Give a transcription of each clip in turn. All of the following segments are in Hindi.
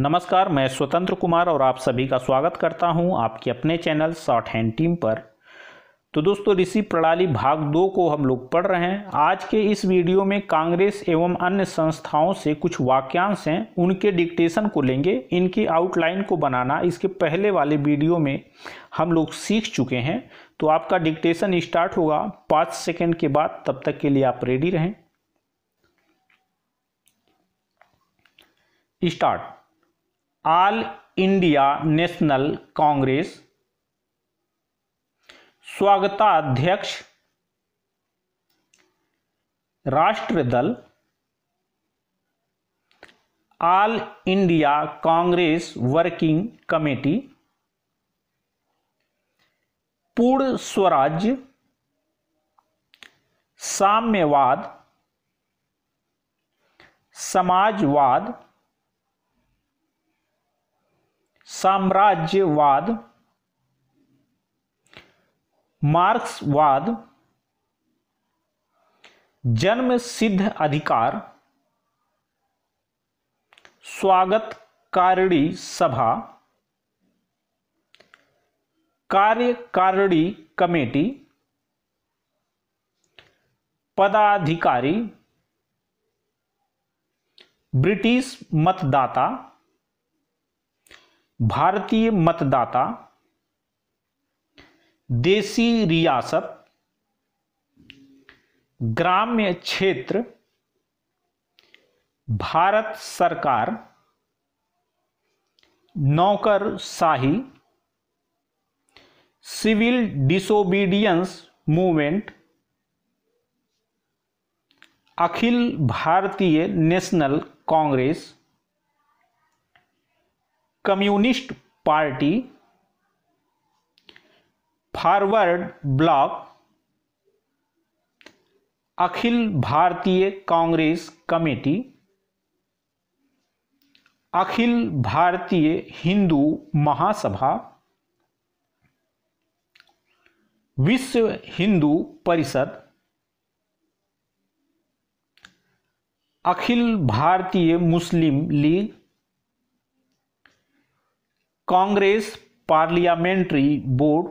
नमस्कार मैं स्वतंत्र कुमार और आप सभी का स्वागत करता हूं आपके अपने चैनल शॉर्ट हैंड टीम पर तो दोस्तों ऋषि प्रणाली भाग दो को हम लोग पढ़ रहे हैं आज के इस वीडियो में कांग्रेस एवं अन्य संस्थाओं से कुछ वाक्यांश हैं उनके डिक्टेशन को लेंगे इनकी आउटलाइन को बनाना इसके पहले वाले वीडियो में हम लोग सीख चुके हैं तो आपका डिक्टेशन स्टार्ट होगा पाँच सेकेंड के बाद तब तक के लिए आप रेडी रहें start All India National Congress स्वागताध्यक्ष राष्ट्रदल All India Congress working committee पूर्ण स्वराज्य साम्यवाद समाजवाद साम्राज्यवाद मार्क्सवाद जन्म सिद्ध अधिकार स्वागत कारिणी सभा कार्यकारिणी कमेटी पदाधिकारी ब्रिटिश मतदाता भारतीय मतदाता देसी रियासत ग्राम्य क्षेत्र भारत सरकार नौकरशाही civil disobedience movement Akhil Bharatiya National Congress communist party forward bloc Akhil Bharatiya Congress committee अखिल भारतीय हिंदू महासभा विश्व Hindu Parishad Akhil Bharatiya Muslim league Congress parliamentary board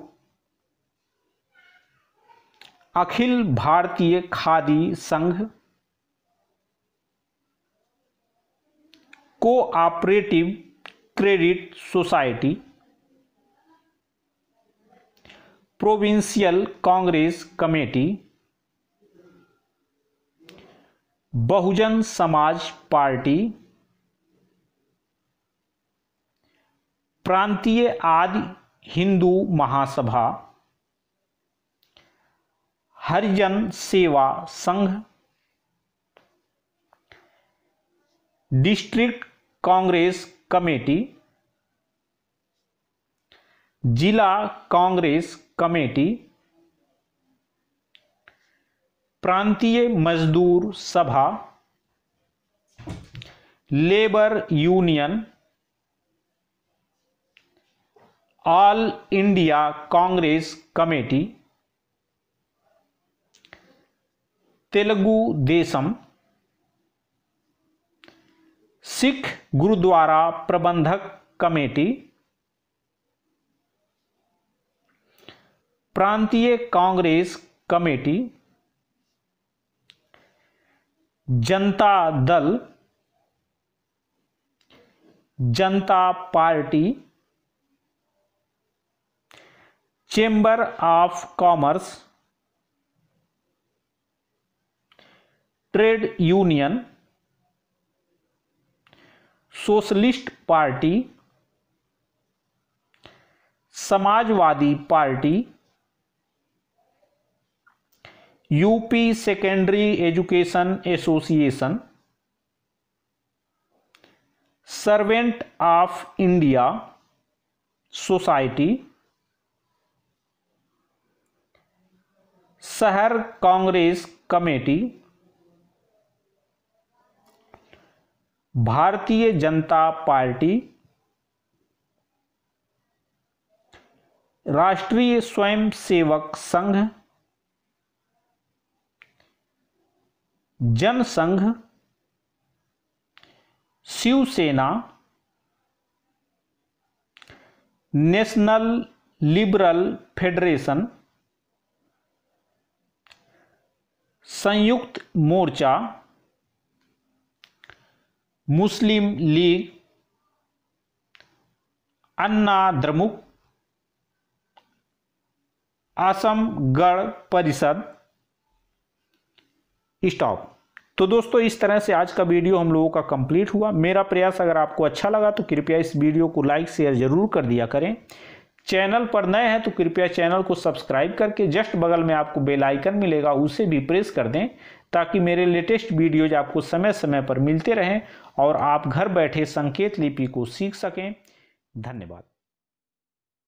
Akhil Bharatiya Khadi Sangh cooperative credit society provincial Congress committee Bahujan Samaj party प्रांतीय आदि हिंदू महासभा हरिजन सेवा संघ डिस्ट्रिक्ट कांग्रेस कमेटी जिला कांग्रेस कमेटी प्रांतीय मजदूर सभा labour union All India Congress committee Telugu Desam Sikh Gurdwara Prabandhak committee प्रांतीय Congress committee Janata Dal Janata party chamber of commerce trade union socialist party Samajwadi party UP secondary education association servant of India society शहर Congress committee Bharatiya Janata party Rashtriya Swayamsevak Sangh Jansangh Shivsena national liberal federation Samyukta Morcha मुस्लिम लीग अन्ना द्रमुक असम गण परिषद स्टॉप तो दोस्तों इस तरह से आज का वीडियो हम लोगों का कंप्लीट हुआ मेरा प्रयास अगर आपको अच्छा लगा तो कृपया इस वीडियो को लाइक शेयर जरूर कर दिया करें चैनल पर नए हैं तो कृपया चैनल को सब्सक्राइब करके जस्ट बगल में आपको बेल आइकन मिलेगा उसे भी प्रेस कर दें ताकि मेरे लेटेस्ट वीडियोज आपको समय समय पर मिलते रहें और आप घर बैठे संकेत लिपि को सीख सकें धन्यवाद